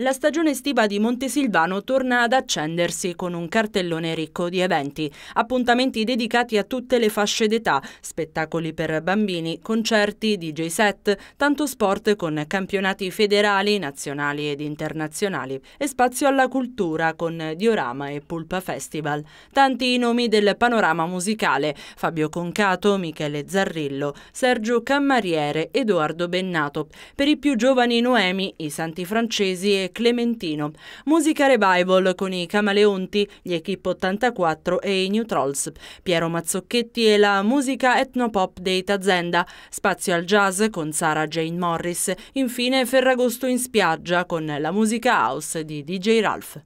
La stagione estiva di Montesilvano torna ad accendersi con un cartellone ricco di eventi, appuntamenti dedicati a tutte le fasce d'età, spettacoli per bambini, concerti, DJ set, tanto sport con campionati federali, nazionali ed internazionali e spazio alla cultura con Diorama e Pulpa Festival. Tanti i nomi del panorama musicale, Fabio Concato, Michele Zarrillo, Sergio Cammariere, Edoardo Bennato, per i più giovani Noemi, i Santi Francesi e Clementino. Musica Revival con i Camaleonti, gli Equip 84 e i New Trolls. Piero Mazzocchetti e la musica etnopop dei Tazenda. Spazio al jazz con Sara Jane Morris. Infine Ferragosto in spiaggia con la musica house di DJ Ralph.